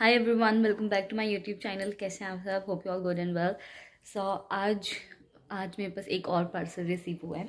Hi everyone welcome back to my YouTube channel कैसे हैं आप सब hope you all good and well so आज आज मेरे पास एक और पार्सल रिसीव हुआ है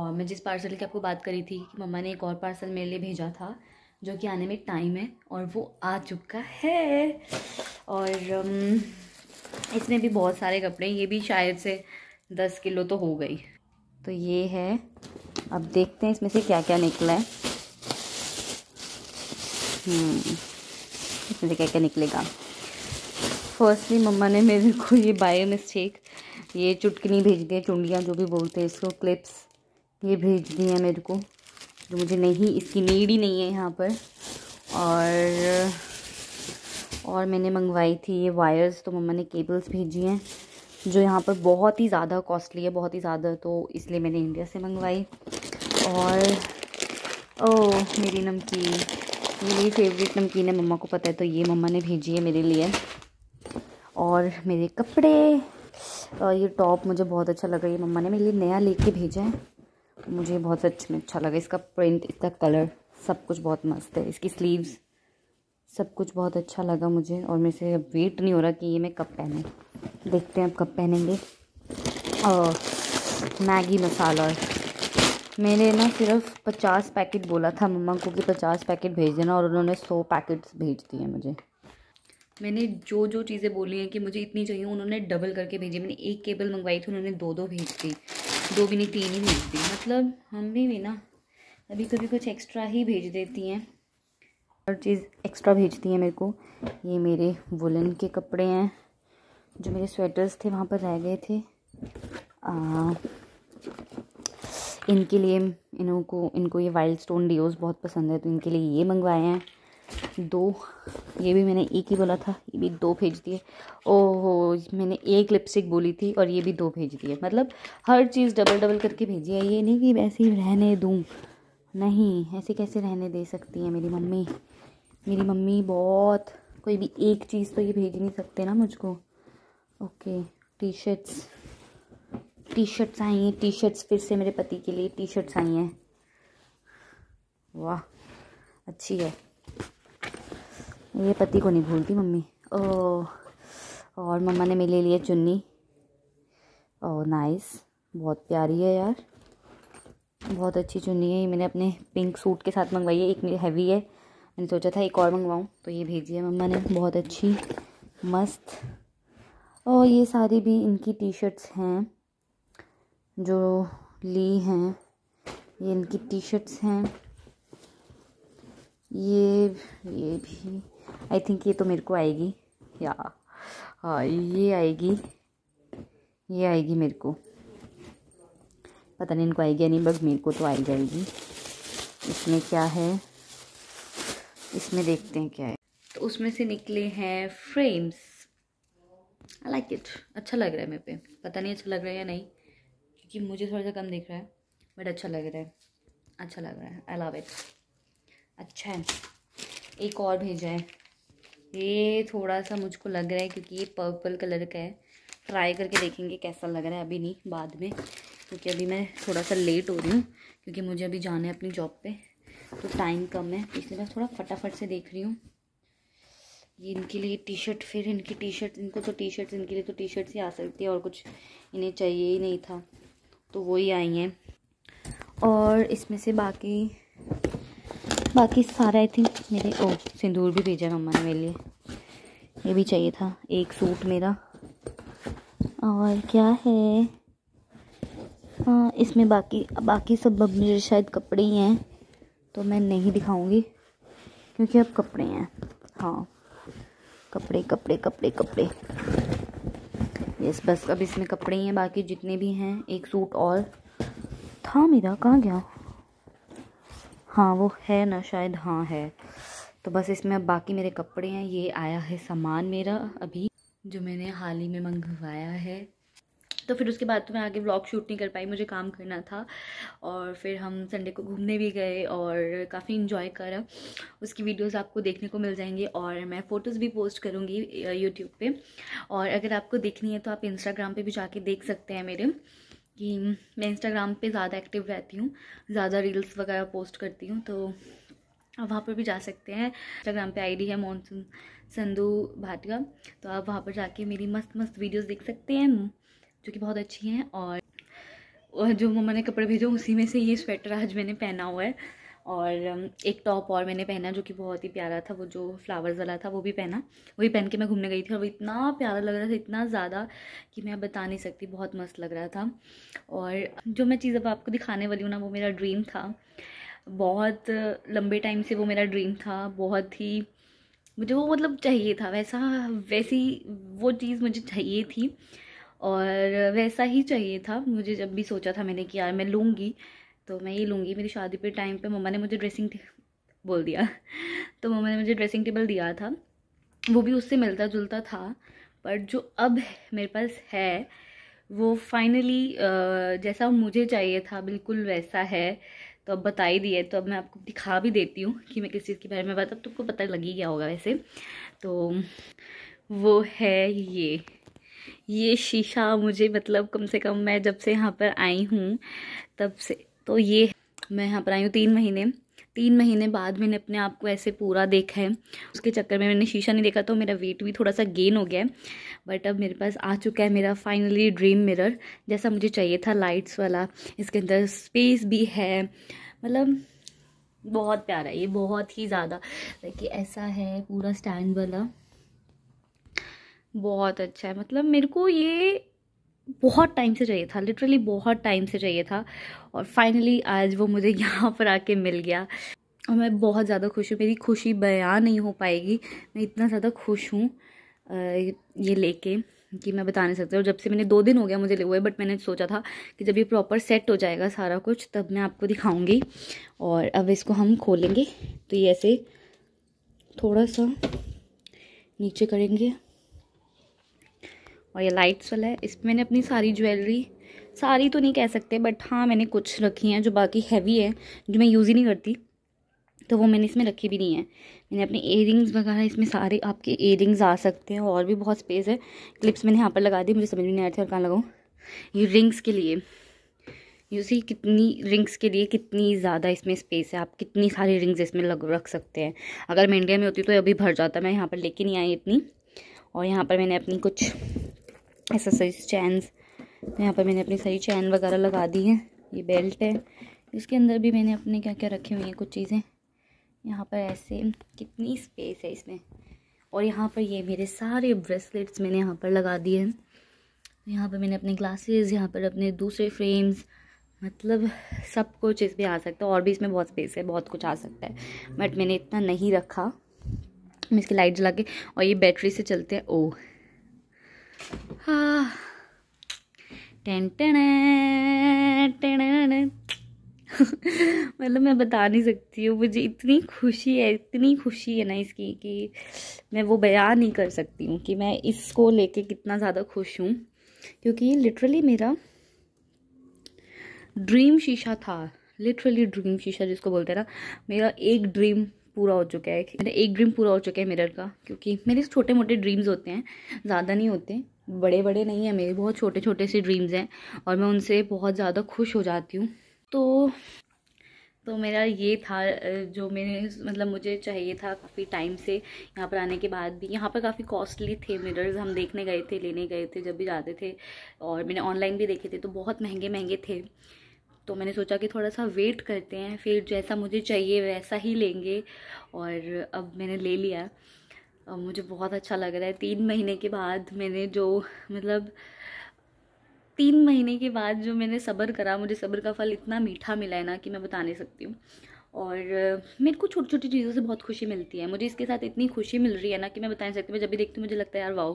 और मैं जिस पार्सल की आपको बात करी थी कि मम्मा ने एक और पार्सल मेरे लिए भेजा था जो कि आने में टाइम है और वो आ चुका है और um, इसमें भी बहुत सारे कपड़े हैं ये भी शायद से दस किलो तो हो गई तो ये है अब देखते हैं इसमें से क्या क्या निकला है हम्म। कितने से क्या निकलेगा फर्स्टली मम्मा ने मेरे को ये बाय मिस्टेक ये चुटकनी भेज दी है चुंडियाँ जो भी बोलते हैं इसको क्लिप्स ये भेज दी है मेरे को जो मुझे नहीं इसकी नीड ही नहीं है यहाँ पर और और मैंने मंगवाई थी ये वायर्स तो मम्मा ने केबल्स भेजी हैं जो यहाँ पर बहुत ही ज़्यादा कॉस्टली है बहुत ही ज़्यादा तो इसलिए मैंने इंडिया से मंगवाई और ओ मेरी नमकीन मेरी फेवरेट नमकीन है मम्मा को पता है तो ये मम्मा ने भेजी है मेरे लिए और मेरे कपड़े और ये टॉप मुझे बहुत अच्छा लगा ये मम्मा ने मेरे लिए नया लेके भेजा है तो मुझे बहुत सच में अच्छा लगा इसका प्रिंट इसका कलर सब कुछ बहुत मस्त है इसकी स्लीव्स सब कुछ बहुत अच्छा लगा मुझे और मेरे से वेट नहीं हो रहा कि ये मैं कब पहने देखते हैं अब कब पहनेंगे और मैगी मसाला मैंने ना सिर्फ पचास पैकेट बोला था मम्मा को कि पचास पैकेट भेज देना और उन्होंने सौ पैकेट्स भेज दिए मुझे मैंने जो जो चीज़ें बोली हैं कि मुझे इतनी चाहिए उन्होंने डबल करके भेजी मैंने एक केबल मंगवाई थी उन्होंने दो दो भेज दी दो भी नहीं तीन ही भेज दी मतलब हम भी, भी ना अभी कभी कुछ एक्स्ट्रा ही भेज देती हैं हर चीज़ एक्स्ट्रा भेजती हैं मेरे को ये मेरे वुलन के कपड़े हैं जो मेरे स्वेटर्स थे वहाँ पर रह गए थे आ, इनके लिए इनको इनको ये वाइल्ड स्टोन डिओज बहुत पसंद है तो इनके लिए ये मंगवाए हैं दो ये भी मैंने एक ही बोला था ये भी दो भेज दिए ओहो मैंने एक लिपस्टिक बोली थी और ये भी दो भेज दिए मतलब हर चीज़ डबल डबल करके भेजी है ये नहीं कि वैसे ही रहने दूँ नहीं ऐसे कैसे रहने दे सकती है मेरी मम्मी मेरी मम्मी बहुत कोई भी एक चीज़ तो ये भेज नहीं सकते ना मुझको okay T shirts T shirts आई हैं टी शर्ट्स फिर से मेरे पति के लिए टी शर्ट्स आई हैं वाह अच्छी है ये पति को नहीं भूलती मम्मी ओ और मम्मा ने मेरे लिए चुन्नी ओ नाइस बहुत प्यारी है यार बहुत अच्छी चुन्नी है ये मैंने अपने पिंक सूट के साथ मंगवाई है एक मेरी हैवी है मैंने सोचा था एक और मंगवाऊँ तो ये भेजी है मम्मा ने बहुत अच्छी मस्त और ये सारी भी इनकी टी शर्ट्स हैं जो ली हैं ये इनकी टी शर्ट्स हैं ये ये भी आई थिंक ये तो मेरे को आएगी या हाँ ये आएगी ये आएगी मेरे को पता नहीं इनको आएगी या नहीं बस मेरे को तो आई जाएगी इसमें क्या है इसमें देखते हैं क्या है तो उसमें से निकले हैं फ्रेम्स आई लाइक इट अच्छा लग रहा है मेरे पे पता नहीं अच्छा लग रहा है या नहीं कि मुझे थोड़ा सा कम दिख रहा है बट अच्छा लग रहा है अच्छा लग रहा है आई लव इट अच्छा है एक और भेजा है ये थोड़ा सा मुझको लग रहा है क्योंकि ये पर्पल कलर का है ट्राई करके देखेंगे कैसा लग रहा है अभी नहीं बाद में क्योंकि अभी मैं थोड़ा सा लेट हो रही हूँ क्योंकि मुझे अभी जाना है अपनी जॉब पे तो टाइम कम है इसलिए मैं थोड़ा फटाफट से देख रही हूँ ये इनके लिए टी शर्ट फिर इनकी टी शर्ट इनको तो टी शर्ट इनके लिए तो टी शर्ट्स ही आ सकती है और कुछ इन्हें चाहिए ही नहीं था तो वही आई हैं और इसमें से बाकी बाकी सारा आई थिंक मेरे ओ सिंदूर भी भेजा मम्मा ने मेरे लिए ये भी चाहिए था एक सूट मेरा और क्या है हाँ इसमें बाकी बाकी सब अब मेरे शायद कपड़े ही हैं तो मैं नहीं दिखाऊंगी क्योंकि अब कपड़े हैं हाँ कपड़े कपड़े कपड़े कपड़े यस बस अब इसमें कपड़े ही हैं बाकी जितने भी हैं एक सूट और था मेरा कहाँ गया हाँ वो है ना शायद हाँ है तो बस इसमें अब बाकी मेरे कपड़े हैं ये आया है सामान मेरा अभी जो मैंने हाल ही में मंगवाया है तो फिर उसके बाद तो मैं आगे व्लॉग शूट नहीं कर पाई मुझे काम करना था और फिर हम संडे को घूमने भी गए और काफ़ी इन्जॉय करा उसकी वीडियोस आपको देखने को मिल जाएंगी और मैं फ़ोटोज़ भी पोस्ट करूँगी यूट्यूब पे और अगर आपको देखनी है तो आप इंस्टाग्राम पे भी जाके देख सकते हैं मेरे कि मैं इंस्टाग्राम पर ज़्यादा एक्टिव रहती हूँ ज़्यादा रील्स वगैरह पोस्ट करती हूँ तो आप वहाँ पर भी जा सकते हैं इंस्टाग्राम पे आईडी है मॉनसून संधू भाटिया तो आप वहाँ पर जाके मेरी मस्त मस्त वीडियोस देख सकते हैं जो कि बहुत अच्छी हैं और जो मम्मा ने कपड़े भेजे उसी में से ये स्वेटर आज मैंने पहना हुआ है और एक टॉप और मैंने पहना जो कि बहुत ही प्यारा था वो जो फ्लावर्स वाला था वो भी पहना वही पहन के मैं घूमने गई थी और वो इतना प्यारा लग रहा था इतना ज़्यादा कि मैं बता नहीं सकती बहुत मस्त लग रहा था और जो मैं चीज़ अब आपको दिखाने वाली हूँ ना वो मेरा ड्रीम था बहुत लंबे टाइम से वो मेरा ड्रीम था बहुत ही मुझे वो मतलब चाहिए था वैसा वैसी वो चीज़ मुझे चाहिए थी और वैसा ही चाहिए था मुझे जब भी सोचा था मैंने कि यार मैं लूँगी तो मैं ये लूँगी मेरी शादी पे टाइम पे मम्मा ने मुझे ड्रेसिंग बोल दिया तो मम्मा ने मुझे ड्रेसिंग टेबल दिया था वो भी उससे मिलता जुलता था पर जो अब मेरे पास है वो फाइनली जैसा मुझे चाहिए था बिल्कुल वैसा है तो अब बता ही दिए तो अब मैं आपको दिखा भी देती हूँ कि मैं किस चीज़ के बारे में बात अब तुमको तो पता लग ही गया होगा वैसे तो वो है ये ये शीशा मुझे मतलब कम से कम मैं जब से यहाँ पर आई हूँ तब से तो ये मैं यहाँ पर आई हूँ तीन महीने तीन महीने बाद मैंने अपने आप को ऐसे पूरा देखा है उसके चक्कर में मैंने शीशा नहीं देखा तो मेरा वेट भी थोड़ा सा गेन हो गया है बट अब मेरे पास आ चुका है मेरा फाइनली ड्रीम मिरर जैसा मुझे चाहिए था लाइट्स वाला इसके अंदर स्पेस भी है मतलब बहुत प्यारा ये बहुत ही ज़्यादा कि ऐसा है पूरा स्टैंड वाला बहुत अच्छा है मतलब मेरे को ये बहुत टाइम से चाहिए था लिटरली बहुत टाइम से चाहिए था और फाइनली आज वो मुझे यहाँ पर आके मिल गया और मैं बहुत ज़्यादा खुश हूँ मेरी खुशी बयां नहीं हो पाएगी मैं इतना ज़्यादा खुश हूँ ये लेके कि मैं बता नहीं सकती और जब से मैंने दो दिन हो गया मुझे ले हुए बट मैंने सोचा था कि जब ये प्रॉपर सेट हो जाएगा सारा कुछ तब मैं आपको दिखाऊँगी और अब इसको हम खोलेंगे तो ये ऐसे थोड़ा सा नीचे करेंगे और ये लाइट्स वाला है इसमें मैंने अपनी सारी ज्वेलरी सारी तो नहीं कह सकते बट हाँ मैंने कुछ रखी हैं जो बाकी हैवी है जो मैं यूज़ ही नहीं करती तो वो मैंने इसमें रखी भी नहीं है मैंने अपने एयरिंग्स वगैरह इसमें सारे आपके एयरिंग्स आ सकते हैं और भी बहुत स्पेस है क्लिप्स मैंने यहाँ पर लगा दी मुझे समझ में नहीं आ रही और कहाँ लगाऊँ ये रिंग्स के लिए यू सी कितनी रिंग्स के लिए कितनी ज़्यादा इसमें स्पेस है आप कितनी सारी रिंग्स इसमें लग रख सकते हैं अगर मैं इंडिया में होती तो अभी भर जाता मैं यहाँ पर लेके नहीं आई इतनी और यहाँ पर मैंने अपनी कुछ एक्सरसाइज चैनस तो यहाँ पर मैंने अपनी सारी चैन वगैरह लगा दी है ये बेल्ट है इसके अंदर भी मैंने अपने क्या क्या रखे हुए हैं कुछ चीज़ें यहाँ पर ऐसे कितनी स्पेस है इसमें और यहाँ पर ये मेरे सारे ब्रेसलेट्स मैंने यहाँ पर लगा दिए हैं यहाँ पर मैंने अपने ग्लासेस यहाँ पर अपने दूसरे फ्रेम्स मतलब सब कुछ इसमें आ सकता है और भी इसमें बहुत स्पेस है बहुत कुछ आ सकता है बट मैंने इतना नहीं रखा मैं इसकी लाइट जला के और ये बैटरी से चलते हैं ओ टन मतलब मैं बता नहीं सकती हूँ मुझे इतनी खुशी है इतनी खुशी है ना इसकी कि मैं वो बयान नहीं कर सकती हूँ कि मैं इसको लेके कितना ज़्यादा खुश हूँ क्योंकि ये लिटरली मेरा ड्रीम शीशा था लिटरली ड्रीम शीशा जिसको बोलते हैं ना मेरा एक ड्रीम पूरा हो चुका है मेरा एक ड्रीम पूरा हो चुका है मिरर का क्योंकि मेरे छोटे मोटे ड्रीम्स होते हैं ज़्यादा नहीं होते बड़े बड़े नहीं हैं मेरे बहुत छोटे छोटे से ड्रीम्स हैं और मैं उनसे बहुत ज़्यादा खुश हो जाती हूँ तो तो मेरा ये था जो मैंने मतलब मुझे चाहिए था काफ़ी टाइम से यहाँ पर आने के बाद भी यहाँ पर काफ़ी कॉस्टली थे मिरर्स हम देखने गए थे लेने गए थे जब भी जाते थे और मैंने ऑनलाइन भी देखे थे तो बहुत महंगे महंगे थे तो मैंने सोचा कि थोड़ा सा वेट करते हैं फिर जैसा मुझे चाहिए वैसा ही लेंगे और अब मैंने ले लिया मुझे बहुत अच्छा लग रहा है तीन महीने के बाद मैंने जो मतलब तीन महीने के बाद जो मैंने सब्र करा मुझे सब्र का फल इतना मीठा मिला है ना कि मैं बता नहीं सकती हूँ और मेरे को छोटी छोटी चीज़ों से बहुत खुशी मिलती है मुझे इसके साथ इतनी खुशी मिल रही है ना कि मैं बता नहीं सकती मैं जब भी देखती हूँ मुझे लगता है यार वाओ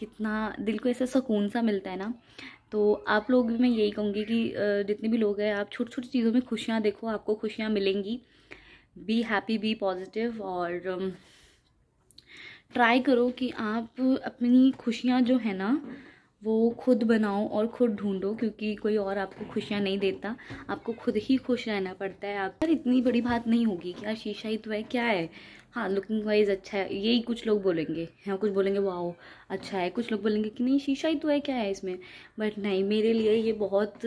कितना दिल को ऐसा सुकून सा मिलता है ना तो आप लोग भी मैं यही कहूँगी कि जितने भी लोग हैं आप छोटी छोटी चीज़ों में खुशियाँ देखो आपको खुशियाँ मिलेंगी बी हैप्पी बी पॉजिटिव और ट्राई करो कि आप अपनी खुशियाँ जो है ना वो खुद बनाओ और खुद ढूंढो क्योंकि कोई और आपको खुशियाँ नहीं देता आपको खुद ही खुश रहना पड़ता है आप पर इतनी बड़ी बात नहीं होगी क्या शीशा ही तो है क्या है हाँ लुकिंग वाइज अच्छा है यही कुछ लोग बोलेंगे हाँ कुछ बोलेंगे वाओ अच्छा है कुछ लोग बोलेंगे कि नहीं शीशा ही तो है क्या है इसमें बट नहीं मेरे लिए ये बहुत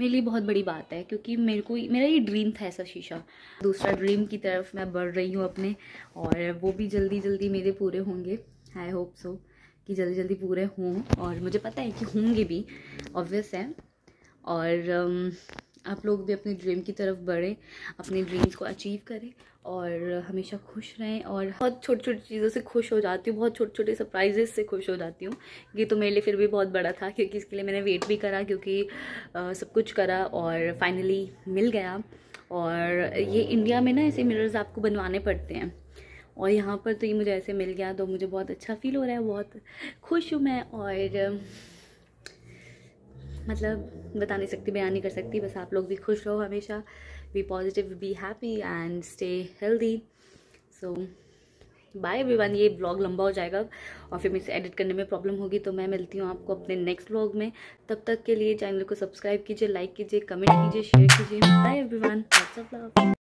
मेरे लिए बहुत बड़ी बात है क्योंकि मेरे को मेरा ये ड्रीम था ऐसा शीशा दूसरा ड्रीम की तरफ मैं बढ़ रही हूँ अपने और वो भी जल्दी जल्दी मेरे पूरे होंगे आई होप सो कि जल्दी जल्दी पूरे हों और मुझे पता है कि होंगे भी ऑब्वियस है और um, आप लोग भी अपने ड्रीम की तरफ बढ़ें अपने ड्रीम्स को अचीव करें और हमेशा खुश रहें और बहुत छोटी छोटी चीज़ों से खुश हो जाती हूँ बहुत छोटे छोटे सरप्राइजेस से खुश हो जाती हूँ ये तो मेरे लिए फिर भी बहुत बड़ा था क्योंकि इसके लिए मैंने वेट भी करा क्योंकि आ, सब कुछ करा और फाइनली मिल गया और ये इंडिया में ना ऐसे मिरर्स आपको बनवाने पड़ते हैं और यहाँ पर तो ये मुझे ऐसे मिल गया तो मुझे बहुत अच्छा फील हो रहा है बहुत खुश हूँ मैं और मतलब बता नहीं सकती बयान नहीं कर सकती बस आप लोग भी खुश रहो हमेशा be positive be happy and stay healthy so bye everyone ये ब्लॉग लंबा हो जाएगा और फिर मुझसे एडिट करने में प्रॉब्लम होगी तो मैं मिलती हूँ आपको अपने नेक्स्ट ब्लॉग में तब तक के लिए चैनल को सब्सक्राइब कीजिए लाइक कीजिए कमेंट कीजिए शेयर कीजिए बाय एवरीवन व्हाट्सअप